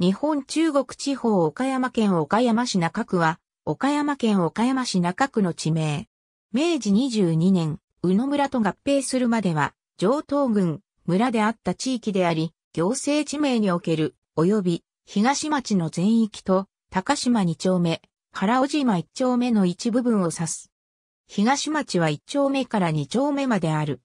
日本中国地方岡山県岡山市中区は、岡山県岡山市中区の地名。明治22年、宇野村と合併するまでは、上東郡、村であった地域であり、行政地名における、及び、東町の全域と、高島2丁目、原尾島1丁目の一部分を指す。東町は1丁目から2丁目まである。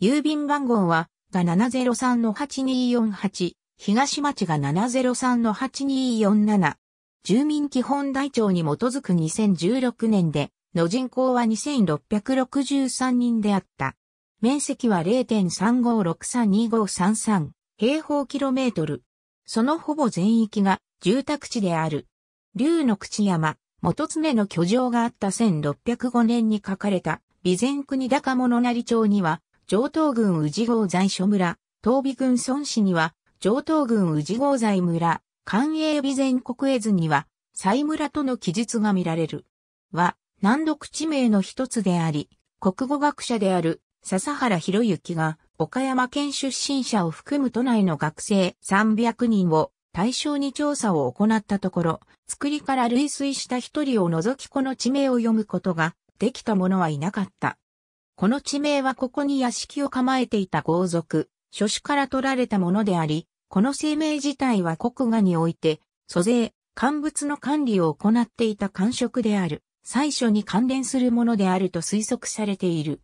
郵便番号は、が703の8248、東町が703の8247。住民基本台帳に基づく2016年で、の人口は2663人であった。面積は0.35632533平方キロメートル。そのほぼ全域が住宅地である。竜の口山、元常の居城があった1605年に書かれた、備前国高物成町には、上東郡宇治郷在所村、東美郡孫市には、上東郡宇治合材村、官営備前国絵図には、西村との記述が見られる。は、難読地名の一つであり、国語学者である笹原博之が、岡山県出身者を含む都内の学生300人を対象に調査を行ったところ、作りから類推した一人を除きこの地名を読むことができた者はいなかった。この地名はここに屋敷を構えていた豪族、諸種から取られたものであり、この声明自体は国画において、租税、乾物の管理を行っていた官職である、最初に関連するものであると推測されている。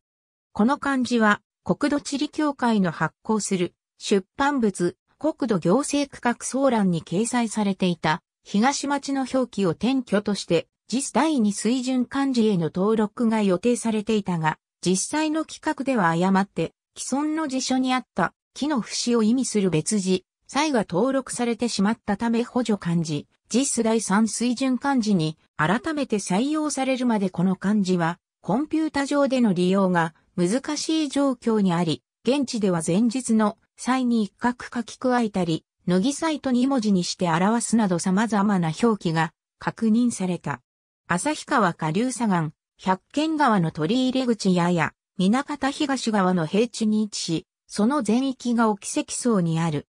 この漢字は、国土地理協会の発行する、出版物、国土行政区画総欄に掲載されていた、東町の表記を転居として、実第二水準漢字への登録が予定されていたが、実際の規格では誤って、既存の辞書にあった、木の節を意味する別字、際が登録されてしまったため補助漢字、実第3水準漢字に改めて採用されるまでこの漢字は、コンピュータ上での利用が難しい状況にあり、現地では前日の際に一角書き加えたり、乃木サイトに文字にして表すなど様々な表記が確認された。旭川下流左岸、百軒川の取り入口やや、港方東側の平地に位置し、その全域が沖積層にある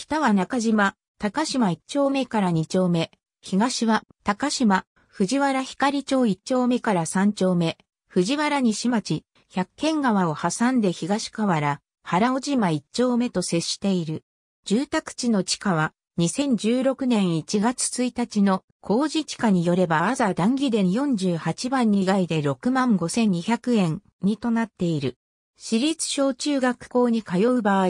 北は中島、高島一丁目から二丁目、東は高島、藤原光町一丁目から三丁目、藤原西町、百軒川を挟んで東河原、原尾島一丁目と接している。住宅地の地下は、2016年1月1日の工事地下によればアザ談義伝48番2階で65,200円にとなっている。私立小中学校に通う場合、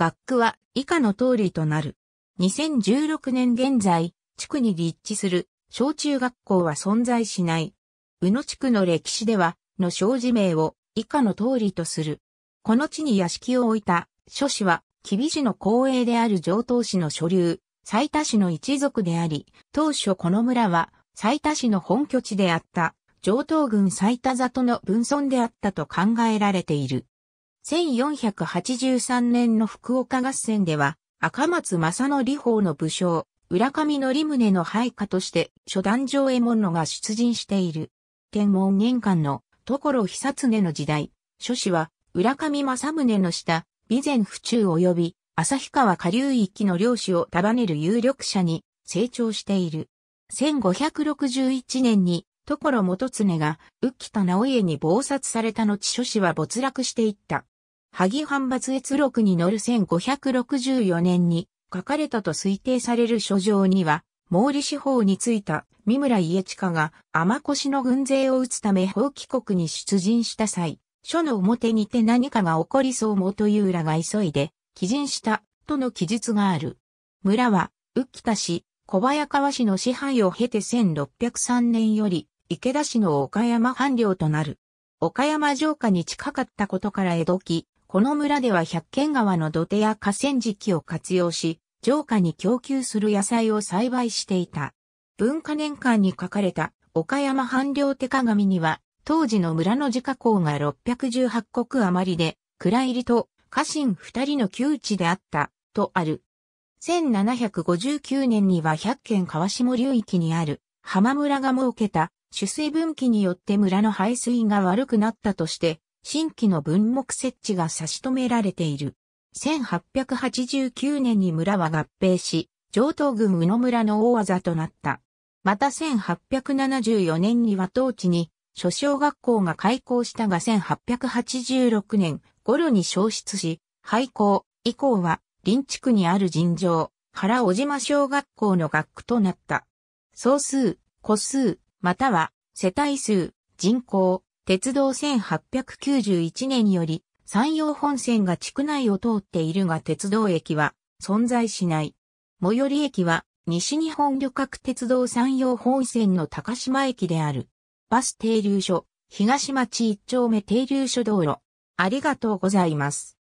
学区は以下の通りとなる。2016年現在、地区に立地する小中学校は存在しない。宇野地区の歴史では、の小字名を以下の通りとする。この地に屋敷を置いた諸氏は、吉備氏の公営である上東氏の所流、埼玉市の一族であり、当初この村は埼玉市の本拠地であった上東郡埼多里の分村であったと考えられている。1483年の福岡合戦では、赤松正則法の武将、浦上則宗の配下として、初段上右衛門が出陣している。天文玄関の所久常の時代、諸子は、浦上正宗の下、備前府中及び、旭川下流域の領主を束ねる有力者に成長している。1561年に、所元常が、浮田直家に謀殺された後諸子は没落していった。萩藩伐越録に載る1564年に書かれたと推定される書状には、毛利司法についた三村家近が天越の軍勢を打つため法棄国に出陣した際、書の表にて何かが起こりそうもという裏が急いで、起陣したとの記述がある。村は、浮田氏、小早川市の支配を経て1603年より、池田市の岡山藩領となる。岡山城下に近かったことから江戸期、この村では百軒川の土手や河川敷を活用し、城下に供給する野菜を栽培していた。文化年間に書かれた岡山半量手鏡には、当時の村の自家公が618国余りで、蔵入りと家臣二人の窮地であった、とある。1759年には百軒川下流域にある浜村が設けた取水分岐によって村の排水が悪くなったとして、新規の分目設置が差し止められている。1889年に村は合併し、上東郡宇野村の大技となった。また1874年には当地に、諸小学校が開校したが1886年頃に消失し、廃校以降は、林地区にある尋常、原小島小学校の学区となった。総数、個数、または、世帯数、人口、鉄道1891年より山陽本線が地区内を通っているが鉄道駅は存在しない。最寄り駅は西日本旅客鉄道山陽本線の高島駅である。バス停留所、東町一丁目停留所道路。ありがとうございます。